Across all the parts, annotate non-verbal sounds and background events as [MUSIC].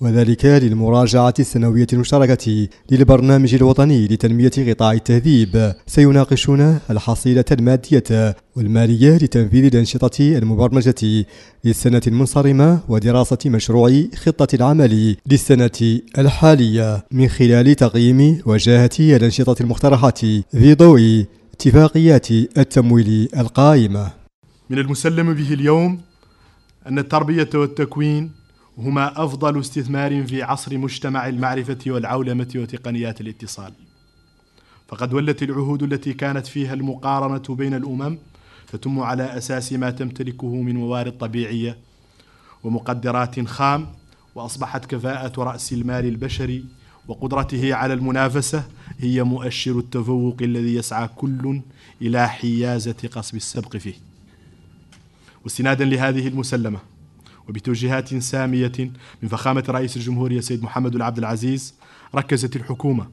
وذلك للمراجعة السنوية المشتركة للبرنامج الوطني لتنمية قطاع التهذيب سيناقشون الحصيلة المادية والمالية لتنفيذ الأنشطة المبرمجة للسنة المنصرمة ودراسة مشروع خطة العمل للسنة الحالية من خلال تقييم وجاهة الأنشطة المقترحة في ضوء اتفاقيات التمويل القائمة من المسلم به اليوم أن التربية والتكوين هما أفضل استثمار في عصر مجتمع المعرفة والعولمة وتقنيات الاتصال فقد ولت العهود التي كانت فيها المقارنة بين الأمم تتم على أساس ما تمتلكه من موارد طبيعية ومقدرات خام وأصبحت كفاءة رأس المال البشري وقدرته على المنافسة هي مؤشر التفوق الذي يسعى كل إلى حيازة قصب السبق فيه واستنادا لهذه المسلمه وبتوجيهات سامية من فخامة رئيس الجمهورية سيد محمد العبد العزيز ركزت الحكومة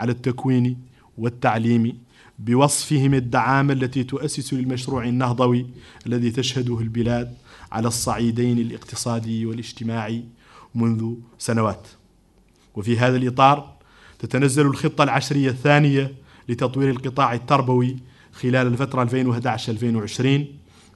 على التكوين والتعليم بوصفهم الدعامة التي تؤسس للمشروع النهضوي الذي تشهده البلاد على الصعيدين الاقتصادي والاجتماعي منذ سنوات وفي هذا الإطار تتنزل الخطة العشرية الثانية لتطوير القطاع التربوي خلال الفترة 2011-2020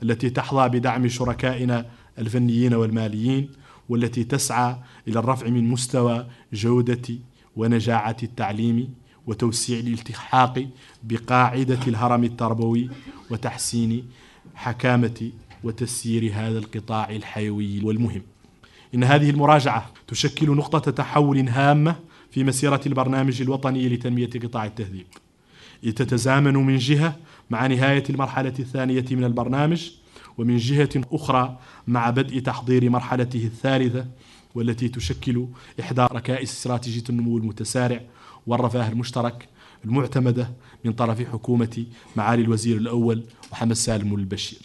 التي تحظى بدعم شركائنا الفنيين والماليين والتي تسعى إلى الرفع من مستوى جودة ونجاعة التعليم وتوسيع الالتحاق بقاعدة الهرم التربوي وتحسين حكامة وتسيير هذا القطاع الحيوي والمهم إن هذه المراجعة تشكل نقطة تحول هامة في مسيرة البرنامج الوطني لتنمية قطاع التهذيب تتزامن من جهة مع نهاية المرحلة الثانية من البرنامج ومن جهة أخرى مع بدء تحضير مرحلته الثالثة والتي تشكل إحدى ركائز استراتيجية النمو المتسارع والرفاه المشترك المعتمدة من طرف حكومة معالي الوزير الأول محمد سالم البشير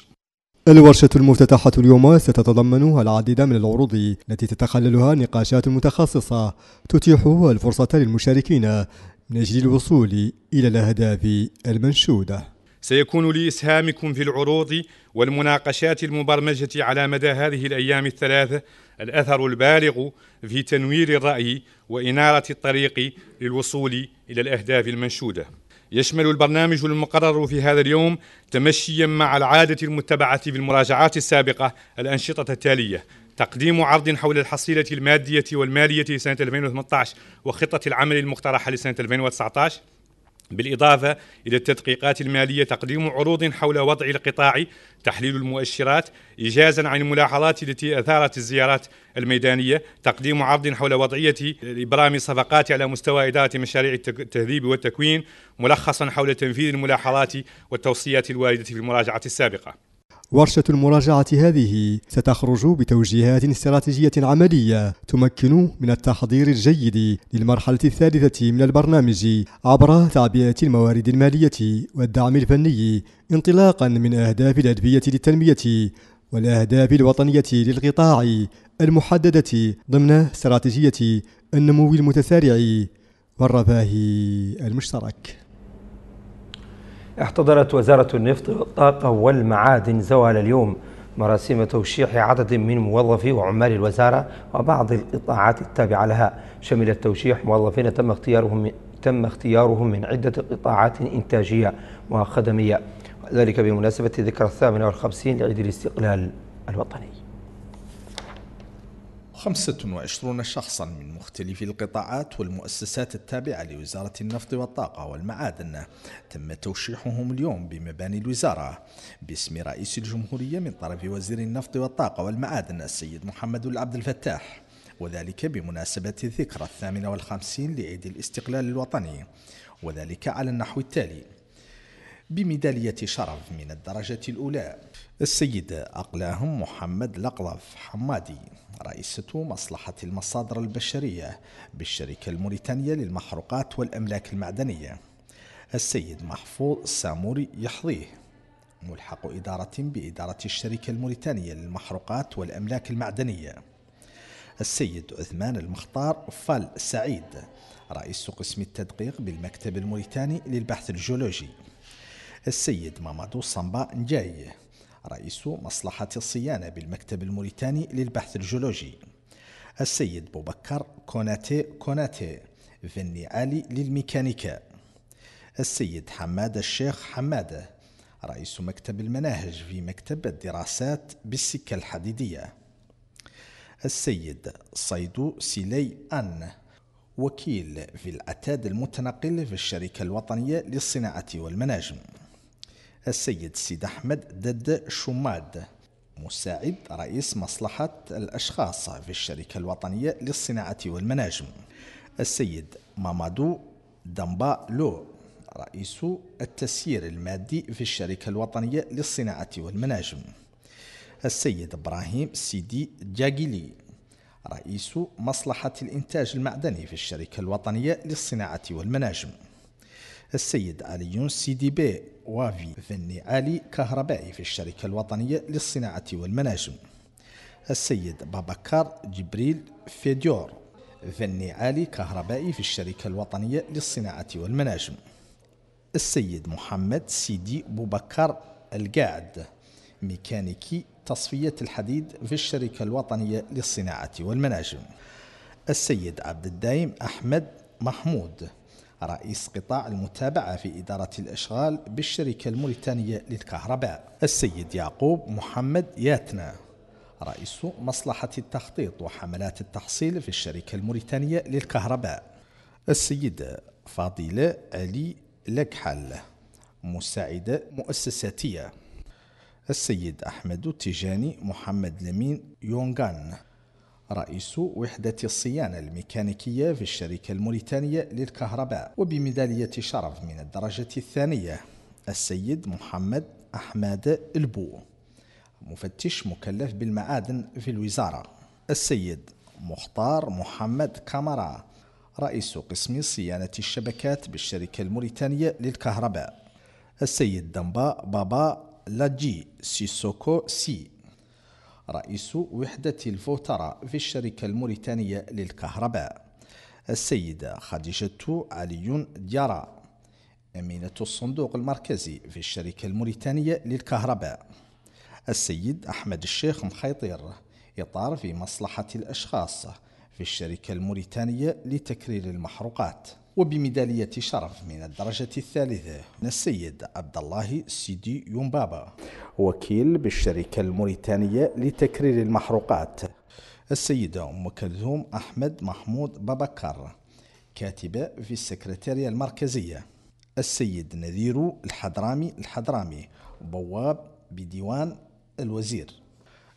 الورشة المفتتحة اليوم ستتضمن العديد من العروض التي تتخللها نقاشات متخصصة تتيح الفرصة للمشاركين من أجل الوصول إلى الأهداف المنشودة سيكون لإسهامكم في العروض والمناقشات المبرمجة على مدى هذه الأيام الثلاثة الأثر البالغ في تنوير الرأي وإنارة الطريق للوصول إلى الأهداف المنشودة يشمل البرنامج المقرر في هذا اليوم تمشيا مع العادة المتبعة في المراجعات السابقة الأنشطة التالية تقديم عرض حول الحصيلة المادية والمالية لسنة 2018 وخطة العمل المقترحة لسنة 2019 بالإضافة إلى التدقيقات المالية تقديم عروض حول وضع القطاع تحليل المؤشرات إجازا عن الملاحظات التي أثارت الزيارات الميدانية تقديم عرض حول وضعية إبرام صفقات على مستوى إدارة مشاريع التهذيب والتكوين ملخصا حول تنفيذ الملاحظات والتوصيات الواردة في المراجعة السابقة ورشة المراجعة هذه ستخرج بتوجيهات استراتيجية عملية تمكن من التحضير الجيد للمرحلة الثالثة من البرنامج عبر تعبئة الموارد المالية والدعم الفني انطلاقا من أهداف الأدبية للتنمية والأهداف الوطنية للقطاع المحددة ضمن استراتيجية النمو المتسارع والرفاه المشترك احتضرت وزارة النفط والطاقة والمعادن زوال اليوم مراسم توشيح عدد من موظفي وعمال الوزارة وبعض القطاعات التابعة لها شمل التوشيح موظفين تم اختيارهم تم اختيارهم من عدة قطاعات إنتاجية وخدمية وذلك بمناسبة ذكرى الثامنة والخمسين لعيد الاستقلال الوطني 25 شخصا من مختلف القطاعات والمؤسسات التابعة لوزارة النفط والطاقة والمعادن تم توشيحهم اليوم بمباني الوزارة باسم رئيس الجمهورية من طرف وزير النفط والطاقة والمعادن السيد محمد العبد الفتاح وذلك بمناسبة الذكرى الثامنة والخمسين لعيد الاستقلال الوطني وذلك على النحو التالي بميدالية شرف من الدرجة الأولى السيد أقلاهم محمد لقلف حمادي رئيسة مصلحة المصادر البشرية بالشركة الموريتانية للمحروقات والأملاك المعدنية السيد محفوظ ساموري يحظيه ملحق إدارة بإدارة الشركة الموريتانية للمحروقات والأملاك المعدنية السيد عثمان المختار فال سعيد رئيس قسم التدقيق بالمكتب الموريتاني للبحث الجيولوجي السيد مامادو صمبا نجاي رئيس مصلحة الصيانة بالمكتب الموريتاني للبحث الجيولوجي السيد بوبكر كوناتي كوناتي فني علي للميكانيكا السيد حماد الشيخ حمادة رئيس مكتب المناهج في مكتب الدراسات بالسكة الحديدية السيد صيدو سيلي أن وكيل في العتاد المتنقل في الشركة الوطنية للصناعة والمناجم السيد سيد أحمد دد شماد مساعد رئيس مصلحة الأشخاص في الشركة الوطنية للصناعة والمناجم السيد مامادو دمبا لو رئيس التسيير المادي في الشركة الوطنية للصناعة والمناجم السيد إبراهيم سيدي جاجيلي رئيس مصلحة الإنتاج المعدني في الشركة الوطنية للصناعة والمناجم السيد علي سيدي بي وافي ذني علي كهربائي في الشركة الوطنية للصناعة والمناجم السيد باباكار جبريل فيديور ذني علي كهربائي في الشركة الوطنية للصناعة والمناجم السيد محمد سيدي بوبكر القاعد ميكانيكي تصفية الحديد في الشركة الوطنية للصناعة والمناجم السيد عبد الدايم أحمد محمود رئيس قطاع المتابعة في إدارة الأشغال بالشركة الموريتانية للكهرباء السيد يعقوب محمد ياتنا رئيس مصلحة التخطيط وحملات التحصيل في الشركة الموريتانية للكهرباء السيد فاضلة علي لكحل مساعدة مؤسساتية السيد أحمد تيجاني محمد لمين يونغان رئيس وحدة الصيانة الميكانيكية في الشركة الموريتانية للكهرباء وبميدالية شرف من الدرجة الثانية السيد محمد أحمد البو مفتش مكلف بالمعادن في الوزارة السيد مختار محمد كامارا رئيس قسم صيانة الشبكات بالشركة الموريتانية للكهرباء السيد دمبا بابا لاجي سيسوكو سي رئيس وحدة الفوترة في الشركة الموريتانية للكهرباء السيدة خديجة علي ديارا أمينة الصندوق المركزي في الشركة الموريتانية للكهرباء السيد أحمد الشيخ مخيطير إطار في مصلحة الأشخاص في الشركة الموريتانية لتكرير المحروقات وبميدالية شرف من الدرجة الثالثة من السيد عبد الله سيدي يومبابا وكيل بالشركة الموريتانية لتكرير المحروقات السيدة أم كلثوم أحمد محمود بابكر كاتبة في السكرتارية المركزية السيد نذير الحضرامي الحضرامي بواب بديوان الوزير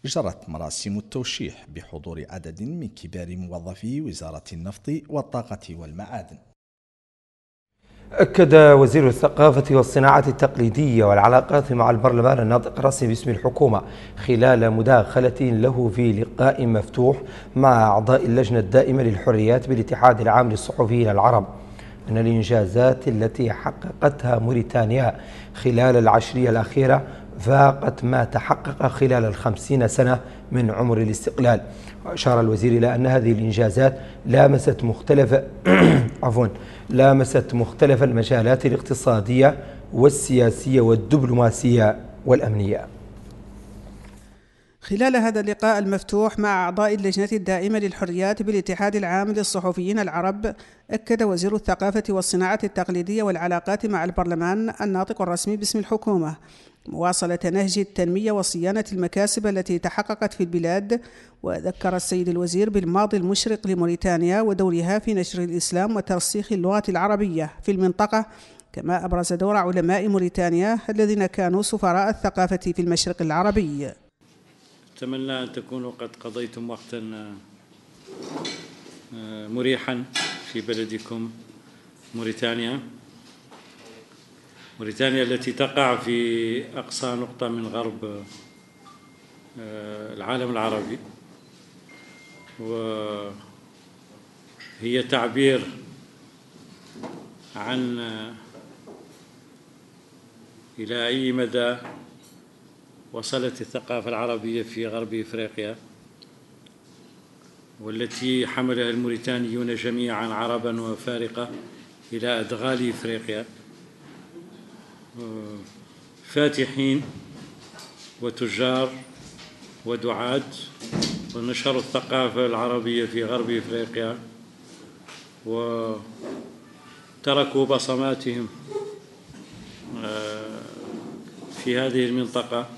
جرت مراسم التوشيح بحضور عدد من كبار موظفي وزارة النفط والطاقة والمعادن أكد وزير الثقافة والصناعة التقليدية والعلاقات مع البرلمان الناطق الرسمي باسم الحكومة خلال مداخلة له في لقاء مفتوح مع أعضاء اللجنة الدائمة للحريات بالاتحاد العام للصحفيين العرب أن الإنجازات التي حققتها موريتانيا خلال العشرية الأخيرة فاقت ما تحقق خلال الخمسين سنة من عمر الاستقلال أشار الوزير إلى أن هذه الإنجازات لامست مختلف [CLEARS THROAT] عفوا لامست مختلف المجالات الاقتصادية والسياسية والدبلوماسية والأمنية خلال هذا اللقاء المفتوح مع أعضاء اللجنة الدائمة للحريات بالاتحاد العام للصحفيين العرب أكد وزير الثقافة والصناعة التقليدية والعلاقات مع البرلمان الناطق الرسمي باسم الحكومة مواصلة نهج التنمية وصيانة المكاسب التي تحققت في البلاد وذكر السيد الوزير بالماضي المشرق لموريتانيا ودورها في نشر الإسلام وترسيخ اللغة العربية في المنطقة كما أبرز دور علماء موريتانيا الذين كانوا سفراء الثقافة في المشرق العربي أتمنى أن تكونوا قد قضيتم وقتا آه، آه، مريحا في بلدكم موريتانيا موريتانيا التي تقع في أقصى نقطة من غرب آه، العالم العربي وهي تعبير عن إلى أي مدى وصلت الثقافة العربية في غرب إفريقيا والتي حملها الموريتانيون جميعا عربا وفارقة إلى أدغال إفريقيا فاتحين وتجار ودعاة ونشروا الثقافة العربية في غرب إفريقيا وتركوا بصماتهم آه، في هذه المنطقة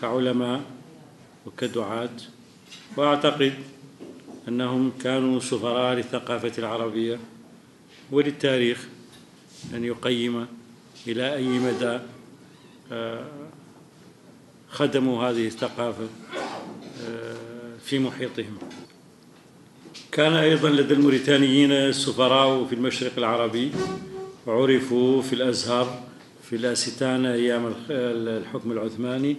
كعلماء وكدعاة وأعتقد أنهم كانوا سفراء للثقافة العربية وللتاريخ أن يقيم إلى أي مدى آه، خدموا هذه الثقافة آه، في محيطهم كان أيضا لدى الموريتانيين سفراء في المشرق العربي عرفوا في الأزهر في الأستانة أيام الحكم العثماني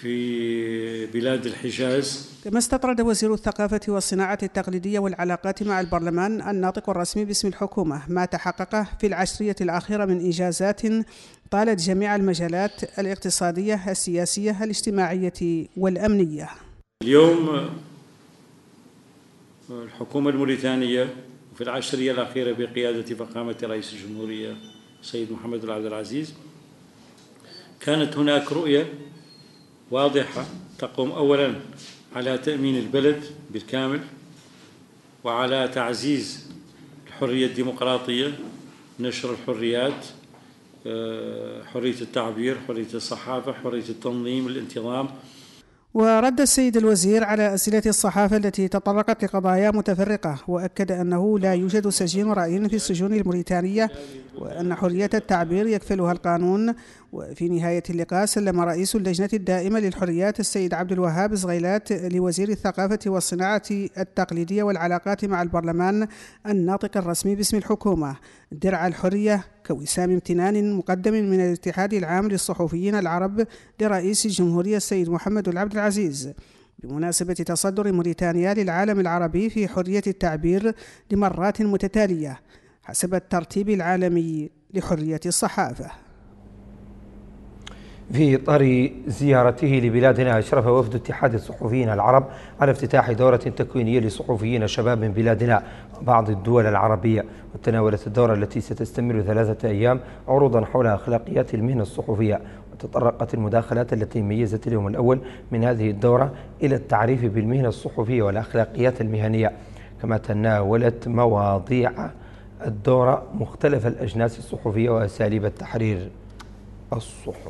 في بلاد الحجاز كما استطرد وزير الثقافة والصناعة التقليدية والعلاقات مع البرلمان الناطق الرسمي باسم الحكومة ما تحققه في العشرية الأخيرة من إنجازات طالت جميع المجالات الاقتصادية السياسية الاجتماعية والأمنية اليوم الحكومة الموريتانية في العشرية الأخيرة بقيادة فخامة رئيس الجمهورية سيد محمد عبد العزيز كانت هناك رؤية واضحة تقوم أولا على تأمين البلد بالكامل وعلى تعزيز الحرية الديمقراطية نشر الحريات آه، حرية التعبير حرية الصحافة حرية التنظيم الانتظام ورد السيد الوزير على أسئلة الصحافة التي تطرقت لقضايا متفرقة وأكد أنه لا يوجد سجين رأي في السجون الموريتانية وأن حرية التعبير يكفلها القانون وفي نهاية اللقاء سلم رئيس اللجنة الدائمة للحريات السيد عبد الوهاب زغيلات لوزير الثقافة والصناعة التقليدية والعلاقات مع البرلمان الناطق الرسمي باسم الحكومة درع الحرية كوسام امتنان مقدم من الاتحاد العام للصحفيين العرب لرئيس الجمهورية السيد محمد العبد العزيز بمناسبة تصدر موريتانيا للعالم العربي في حرية التعبير لمرات متتالية حسب الترتيب العالمي لحرية الصحافة في إطار زيارته لبلادنا أشرف وفد اتحاد الصحفيين العرب على افتتاح دورة تكوينية لصحفيين شباب من بلادنا وبعض الدول العربية وتناولت الدورة التي ستستمر ثلاثة أيام عروضا حول أخلاقيات المهنة الصحفية وتطرقت المداخلات التي ميزت اليوم الأول من هذه الدورة إلى التعريف بالمهنة الصحفية والأخلاقيات المهنية كما تناولت مواضيع الدورة مختلف الأجناس الصحفية وأساليب التحرير الصحفي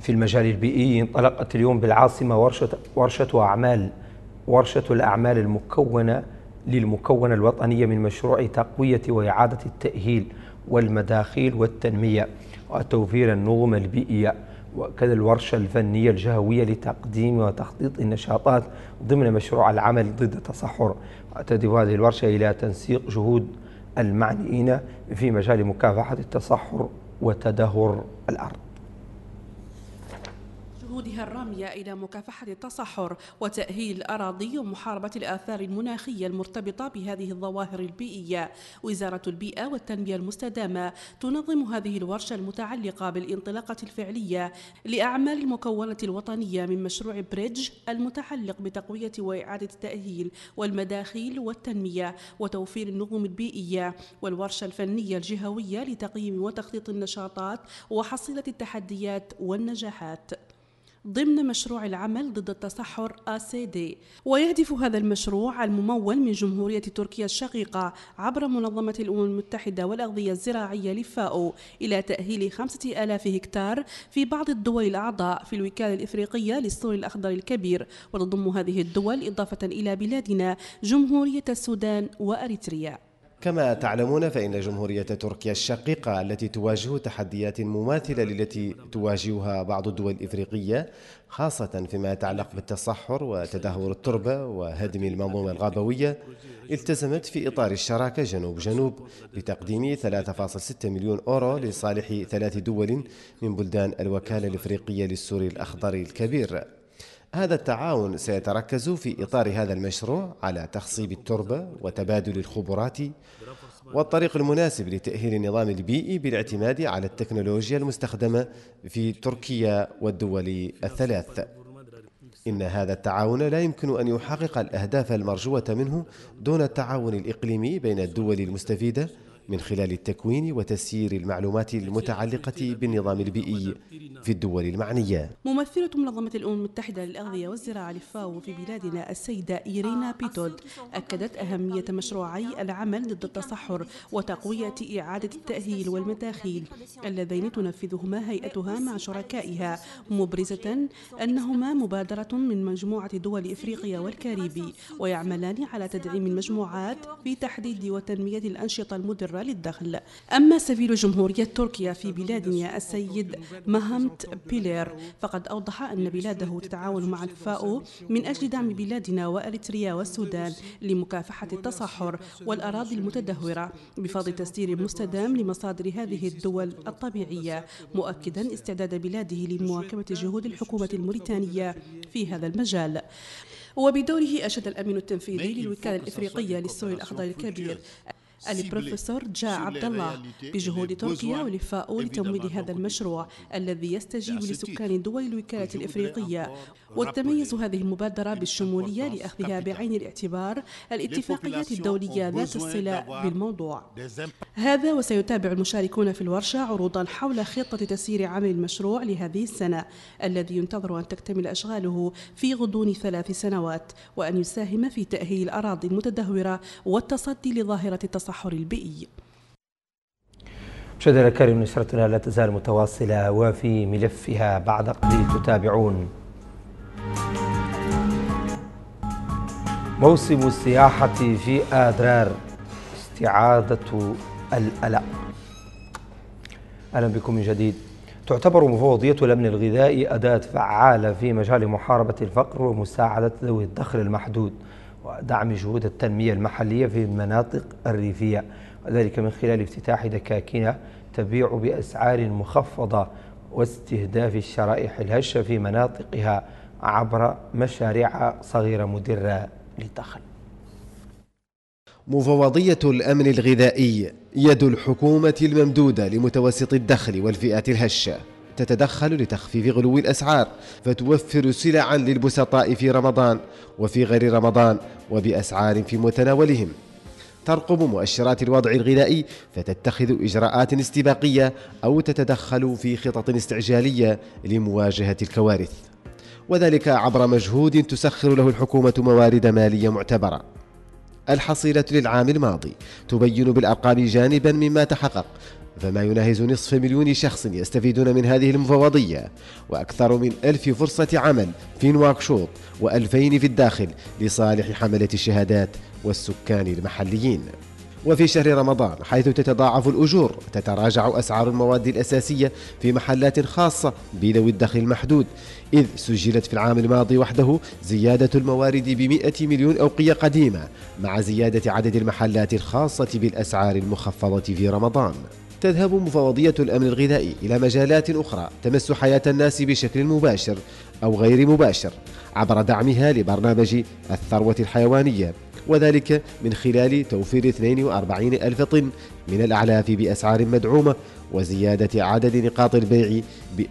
في المجال البيئي انطلقت اليوم بالعاصمة ورشة, ورشة أعمال ورشة الأعمال المكونة للمكونة الوطنية من مشروع تقوية وإعادة التأهيل والمداخيل والتنمية وتوفير النظم البيئية وكذا الورشة الفنية الجهوية لتقديم وتخطيط النشاطات ضمن مشروع العمل ضد التصحر تهدف هذه الورشة إلى تنسيق جهود المعنيين في مجال مكافحة التصحر وتدهور الأرض جهودها الرامية إلى مكافحة التصحر وتأهيل الأراضي ومحاربة الآثار المناخية المرتبطة بهذه الظواهر البيئية وزارة البيئة والتنمية المستدامة تنظم هذه الورشة المتعلقة بالانطلاقة الفعلية لأعمال المكونة الوطنية من مشروع بريدج المتعلق بتقوية وإعادة التأهيل والمداخيل والتنمية وتوفير النظم البيئية والورشة الفنية الجهوية لتقييم وتخطيط النشاطات وحصيلة التحديات والنجاحات ضمن مشروع العمل ضد التصحر ACD ويهدف هذا المشروع الممول من جمهورية تركيا الشقيقة عبر منظمة الأمم المتحدة والأغذية الزراعية لفاو إلى تأهيل خمسة آلاف هكتار في بعض الدول الأعضاء في الوكالة الإفريقية للسور الأخضر الكبير وتضم هذه الدول إضافة إلى بلادنا جمهورية السودان وأريتريا كما تعلمون فإن جمهورية تركيا الشقيقة التي تواجه تحديات مماثلة للتي تواجهها بعض الدول الإفريقية خاصة فيما يتعلق بالتصحر وتدهور التربة وهدم المنظومة الغابوية التزمت في إطار الشراكة جنوب جنوب بتقديم 3.6 مليون أورو لصالح ثلاث دول من بلدان الوكالة الإفريقية للسور الأخضر الكبير هذا التعاون سيتركز في إطار هذا المشروع على تخصيب التربة وتبادل الخبرات والطريق المناسب لتأهيل النظام البيئي بالاعتماد على التكنولوجيا المستخدمة في تركيا والدول الثلاث إن هذا التعاون لا يمكن أن يحقق الأهداف المرجوة منه دون التعاون الإقليمي بين الدول المستفيدة من خلال التكوين وتسيير المعلومات المتعلقة بالنظام البيئي في الدول المعنية ممثلة منظمة الأمم المتحدة للأغذية والزراعة للفاو في بلادنا السيدة إيرينا بيتود أكدت أهمية مشروعي العمل ضد التصحر وتقوية إعادة التأهيل والمداخيل اللذين تنفذهما هيئتها مع شركائها مبرزة أنهما مبادرة من مجموعة دول إفريقيا والكاريبي ويعملان على تدعيم المجموعات في تحديد وتنمية الأنشطة المدرة الحرة للدخل أما سفير جمهورية تركيا في بلادنا السيد مهمت بيلير فقد أوضح أن بلاده تتعاون مع الفاو من أجل دعم بلادنا وأريتريا والسودان لمكافحة التصحر والأراضي المتدهورة بفضل تسدير مستدام لمصادر هذه الدول الطبيعية مؤكدا استعداد بلاده لمواكبة جهود الحكومة الموريتانية في هذا المجال وبدوره أشاد الأمين التنفيذي للوكالة الإفريقية للسوري الأخضر الكبير البروفيسور جا عبد الله بجهود تركيا ولفاؤه لتمويل هذا المشروع الذي يستجيب لسكان دول الوكالة الإفريقية وتميز هذه المبادرة بالشمولية لأخذها بعين الاعتبار الاتفاقيات الدولية ذات الصلة بالموضوع هذا وسيتابع المشاركون في الورشة عروضا حول خطة تسيير عمل المشروع لهذه السنة الذي ينتظر أن تكتمل أشغاله في غضون ثلاث سنوات وأن يساهم في تأهيل الأراضي المتدهورة والتصدي لظاهرة التصحيح التصحر البيئي مشاهدينا الكريم نشرتنا لا تزال متواصلة وفي ملفها بعد قليل تتابعون موسم السياحة في أدرار استعادة الألأ أهلا بكم من جديد تعتبر مفوضية الأمن الغذائي أداة فعالة في مجال محاربة الفقر ومساعدة ذوي الدخل المحدود ودعم جهود التنمية المحلية في المناطق الريفية وذلك من خلال افتتاح دكاكين تبيع بأسعار مخفضة واستهداف الشرائح الهشة في مناطقها عبر مشاريع صغيرة مدرة للدخل مفوضية الأمن الغذائي يد الحكومة الممدودة لمتوسط الدخل والفئات الهشة تتدخل لتخفيف غلو الأسعار فتوفر سلعا للبسطاء في رمضان وفي غير رمضان وبأسعار في متناولهم ترقب مؤشرات الوضع الغذائي فتتخذ إجراءات استباقية أو تتدخل في خطط استعجالية لمواجهة الكوارث وذلك عبر مجهود تسخر له الحكومة موارد مالية معتبرة الحصيلة للعام الماضي تبين بالأرقام جانبا مما تحقق فما يناهز نصف مليون شخص يستفيدون من هذه المفوضية وأكثر من ألف فرصة عمل في نواكشوط وألفين في الداخل لصالح حملة الشهادات والسكان المحليين وفي شهر رمضان حيث تتضاعف الأجور تتراجع أسعار المواد الأساسية في محلات خاصة بذوي الدخل المحدود إذ سجلت في العام الماضي وحده زيادة الموارد بمئة مليون أوقية قديمة مع زيادة عدد المحلات الخاصة بالأسعار المخفضة في رمضان تذهب مفوضية الأمن الغذائي إلى مجالات أخرى تمس حياة الناس بشكل مباشر أو غير مباشر عبر دعمها لبرنامج الثروة الحيوانية وذلك من خلال توفير 42 ألف طن من الأعلاف بأسعار مدعومة وزيادة عدد نقاط البيع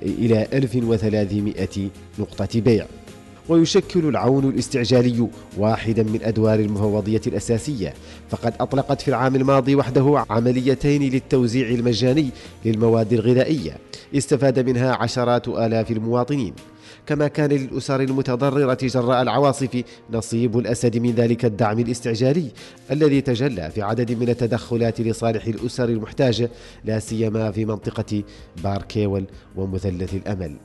إلى 1300 نقطة بيع ويشكل العون الاستعجالي واحدا من أدوار المفوضية الأساسية فقد أطلقت في العام الماضي وحده عمليتين للتوزيع المجاني للمواد الغذائية استفاد منها عشرات آلاف المواطنين كما كان للأسر المتضررة جراء العواصف نصيب الأسد من ذلك الدعم الاستعجالي الذي تجلى في عدد من التدخلات لصالح الأسر المحتاجة لا سيما في منطقة باركيول ومثلث الأمل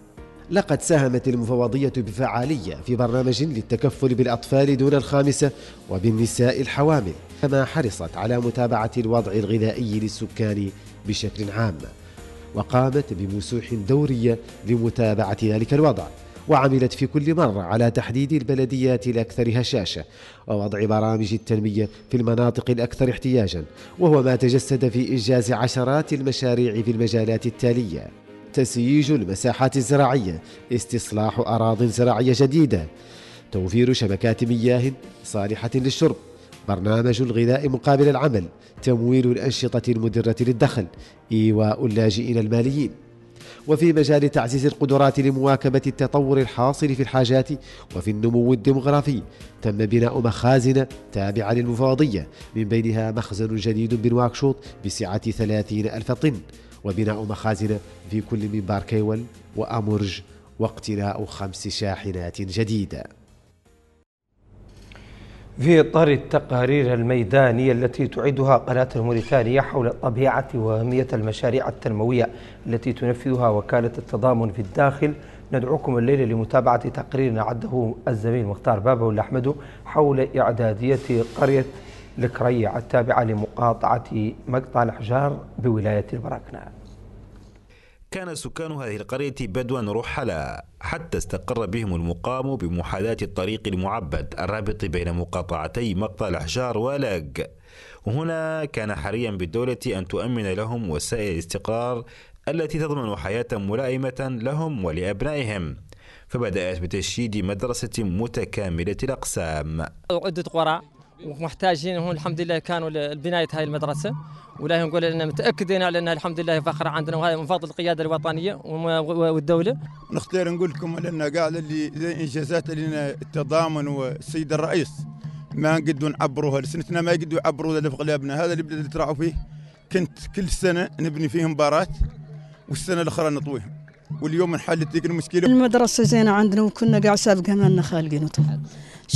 لقد ساهمت المفوضية بفعالية في برنامج للتكفل بالأطفال دون الخامسة وبالنساء الحوامل كما حرصت على متابعة الوضع الغذائي للسكان بشكل عام وقامت بمسوح دورية لمتابعة ذلك الوضع وعملت في كل مرة على تحديد البلديات الأكثر هشاشة ووضع برامج التنمية في المناطق الأكثر احتياجا وهو ما تجسد في إنجاز عشرات المشاريع في المجالات التالية تسييج المساحات الزراعية استصلاح أراضي زراعية جديدة توفير شبكات مياه صالحة للشرب برنامج الغذاء مقابل العمل تمويل الأنشطة المدرة للدخل إيواء اللاجئين الماليين وفي مجال تعزيز القدرات لمواكبة التطور الحاصل في الحاجات وفي النمو الديمغرافي تم بناء مخازن تابعة للمفوضية من بينها مخزن جديد بنواكشوط بسعة 30 ألف طن وبناء مخازن في كل من كيول وأمرج واقتناء خمس شاحنات جديدة في إطار التقارير الميدانية التي تعدها قناة الموريتانية حول طبيعة وأهمية المشاريع التنموية التي تنفذها وكالة التضامن في الداخل ندعوكم الليلة لمتابعة تقرير عده الزميل مختار بابا والأحمد حول إعدادية قرية الكريعة التابعة لمقاطعة مقطع الحجار بولاية البركنة كان سكان هذه القرية بدوا رحلا حتى استقر بهم المقام بمحاذاة الطريق المعبد الرابط بين مقاطعتي مقطع الحجار ولاق وهنا كان حريا بالدولة أن تؤمن لهم وسائل الاستقرار التي تضمن حياة ملائمة لهم ولأبنائهم فبدأت بتشييد مدرسة متكاملة الأقسام عدة قرى ومحتاجين هون الحمد لله كانوا لبنايه هاي المدرسه ولا نقول ان متاكدين على انها الحمد لله فخر عندنا وهذا من فضل القياده الوطنيه والدوله. نختار نقول لكم لان قال اللي الانجازات لنا التضامن والسيد الرئيس ما نقدروا نعبروها لسنتنا ما يقدروا يعبروا اللي في غلابنا هذا اللي تراعوا فيه كنت كل سنه نبني فيه مباراه والسنه الاخرى نطويهم. واليوم نحلت ذيك المشكله المدرسه زينه عندنا وكنا قاع سابقه مالنا خالقين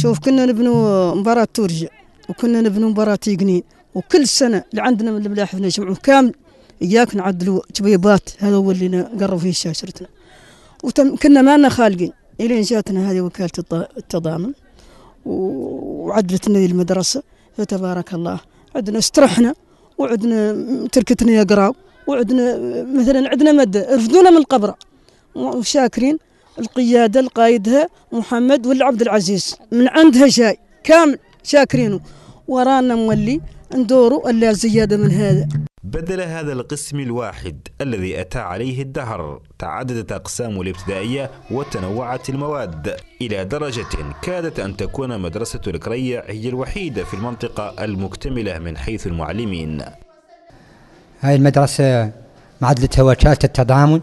شوف كنا نبنوا مباراه تورج وكنا نبنوا مباراه تيقنين وكل سنه اللي عندنا من الملاحف نجمعوا كامل اياك نعدلوا تبيبات هذا هو اللي نقروا فيه شاشرتنا وتم كنا مالنا خالقين الين جاتنا هذه وكاله التضامن وعدلتنا المدرسه فتبارك الله عندنا استرحنا وعدنا تركتنا يقراوا وعندنا مثلا عندنا ماده رفدونا من القبره وشاكرين القياده القايدها محمد ولا عبد العزيز من عندها جاي كامل شاكرينه ورانا مولي ندوروا الا زياده من هذا بدل هذا القسم الواحد الذي أتى عليه الدهر تعددت أقسام الابتدائية وتنوعت المواد إلى درجة كادت أن تكون مدرسة الكريع هي الوحيدة في المنطقة المكتملة من حيث المعلمين هاي المدرسة معدلتها وكالة التضامن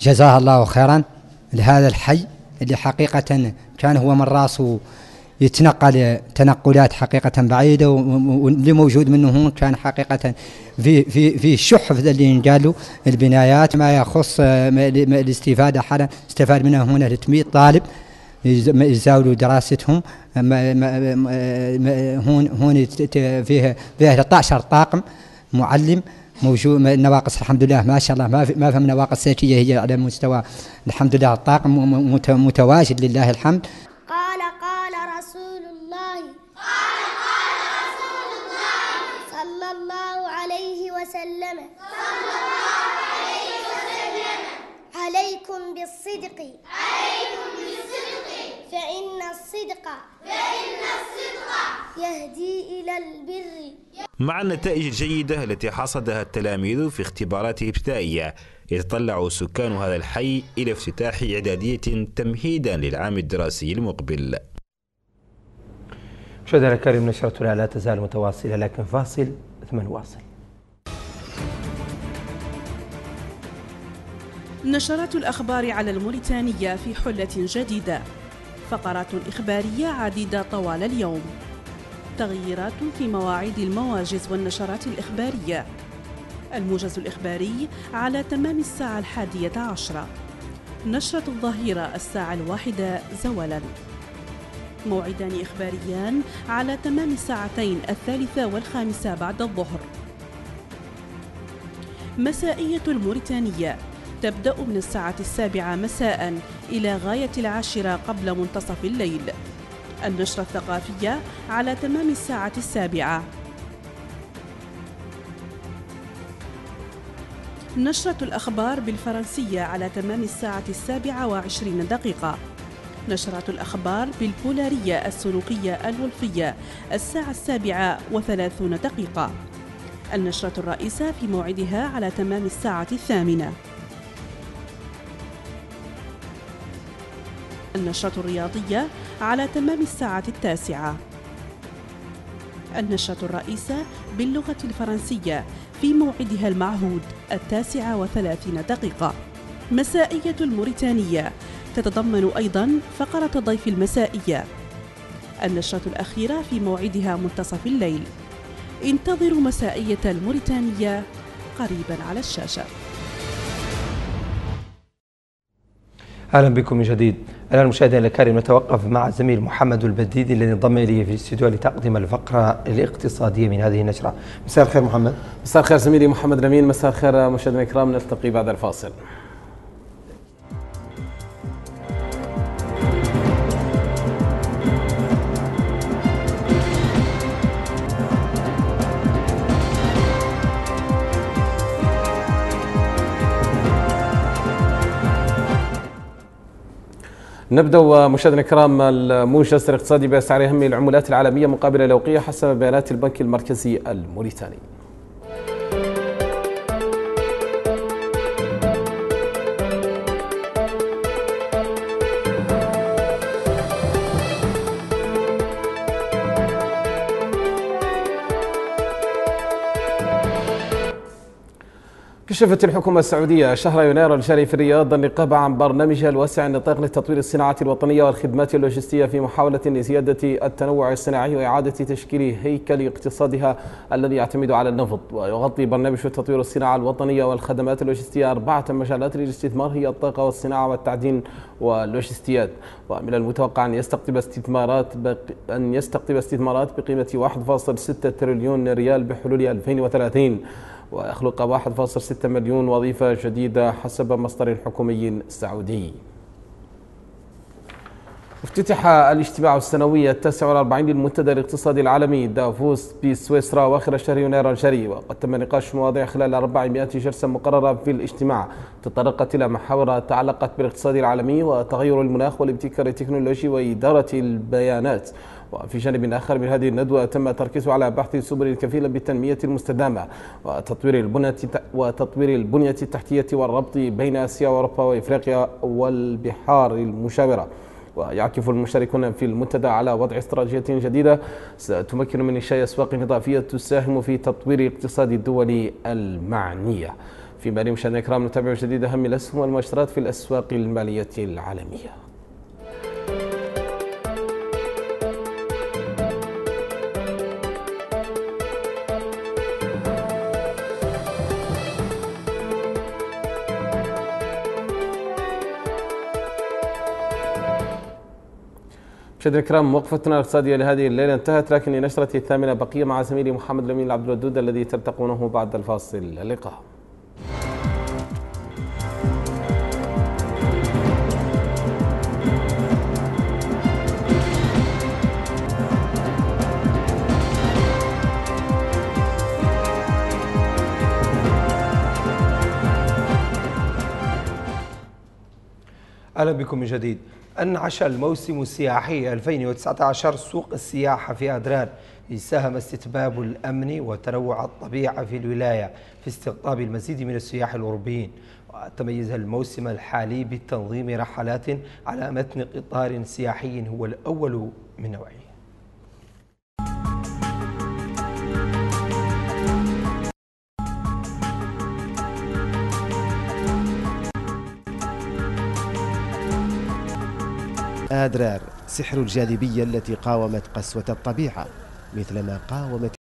جزاها الله خيرا لهذا الحي اللي حقيقة كان هو من راسه يتنقل تنقلات حقيقة بعيدة واللي موجود منه هون كان حقيقة في في في شح في اللي ينقالوا البنايات ما يخص الاستفادة حالا استفاد منها هنا 300 طالب يزاولوا دراستهم هون هون فيها فيها 13 طاقم معلم موجود نواقص الحمد لله ما شاء الله ما في ما في نواقص سيكيه هي على مستوى الحمد لله الطاقم متواجد لله الحمد قال قال رسول الله قال قال رسول الله صلى الله عليه وسلم صلى الله عليه وسلم عليكم بالصدق عليكم بالصدق فإن الصدق فإن الصدق يهدي إلى البر مع النتائج الجيدة التي حصدها التلاميذ في اختبارات ابتدائية يتطلع سكان هذا الحي إلى افتتاح إعدادية تمهيدا للعام الدراسي المقبل مشاهدينا الكريم نشرتنا لا تزال متواصلة لكن فاصل ثم نواصل نشرات الأخبار على الموريتانية في حلة جديدة فقرات إخبارية عديدة طوال اليوم تغييرات في مواعيد المواجز والنشرات الإخبارية الموجز الإخباري على تمام الساعة الحادية عشرة نشرة الظهيرة الساعة الواحدة زولاً موعدان إخباريان على تمام الساعتين الثالثة والخامسة بعد الظهر مسائية الموريتانية تبدأ من الساعة السابعة مساء إلى غاية العاشرة قبل منتصف الليل النشرة الثقافية على تمام الساعة السابعة نشرة الأخبار بالفرنسية على تمام الساعة السابعة وعشرين دقيقة نشرة الأخبار بالبولارية السلوكية الولفية الساعة السابعة وثلاثون دقيقة النشرة الرئيسة في موعدها على تمام الساعة الثامنة النشرة الرياضية على تمام الساعة التاسعة النشرة الرئيسة باللغة الفرنسية في موعدها المعهود التاسعة وثلاثين دقيقة مسائية الموريتانية تتضمن أيضا فقرة ضيف المسائية النشرة الأخيرة في موعدها منتصف الليل انتظروا مسائية الموريتانية قريبا على الشاشة أهلا بكم من جديد الآن مشاهدينا الكريم نتوقف مع الزميل محمد البديدي الذي انضم إلي في الاستديو لتقديم الفقرة الاقتصادية من هذه النشرة مساء الخير محمد مساء الخير زميلي محمد الأمين مساء الخير مشاهدينا الكرام نلتقي بعد الفاصل نبدا مشاهدينا الكرام الموجز الاقتصادي باسعار اهم العملات العالميه مقابل لوقيه حسب بيانات البنك المركزي الموريتاني كشفت الحكومة السعودية شهر يناير الجاري في الرياض النقابة عن برنامجها الواسع النطاق لتطوير الصناعة الوطنية والخدمات اللوجستية في محاولة لزيادة التنوع الصناعي وإعادة تشكيل هيكل اقتصادها الذي يعتمد على النفط ويغطي برنامج تطوير الصناعة الوطنية والخدمات اللوجستية أربعة مجالات للاستثمار هي الطاقة والصناعة والتعدين واللوجستيات ومن المتوقع أن يستقطب استثمارات بق... أن يستقطب استثمارات بقيمة 1.6 تريليون ريال بحلول 2030 وأخلق 1.6 مليون وظيفة جديدة حسب مصدر حكومي سعودي افتتح الاجتماع السنوي التاسع والأربعين للمنتدى الاقتصادي العالمي دافوس بسويسرا واخر شهر يناير الجاري وقد تم نقاش مواضيع خلال 400 جلسة مقررة في الاجتماع تطرقت إلى محاور تعلقت بالاقتصاد العالمي وتغير المناخ والابتكار التكنولوجي وإدارة البيانات وفي جانب آخر من هذه الندوة تم التركيز على بحث السبل الكفيلة بالتنمية المستدامة وتطوير البنية وتطوير البنية التحتية والربط بين آسيا وأوروبا وإفريقيا والبحار المشاورة ويعكف المشاركون في المنتدى على وضع استراتيجية جديدة ستمكن من إنشاء أسواق إضافية تساهم في تطوير اقتصاد الدول المعنية في باري مشاهدينا الكرام نتابع جديد أهم الأسهم والمؤشرات في الأسواق المالية العالمية مشاهدينا الكرام وقفتنا الاقتصاديه لهذه الليله انتهت لكن لنشرتي الثامنه بقيه مع زميلي محمد الامين عبد الودود الذي تلتقونه بعد الفاصل اللقاء. اهلا بكم من جديد أنعش الموسم السياحي 2019 سوق السياحة في أدران ساهم استتباب الأمن وتنوع الطبيعة في الولاية في استقطاب المزيد من السياح الأوروبيين وتميز الموسم الحالي بتنظيم رحلات على متن قطار سياحي هو الأول من نوعه آدرار سحر الجاذبية التي قاومت قسوة الطبيعة مثلما قاومت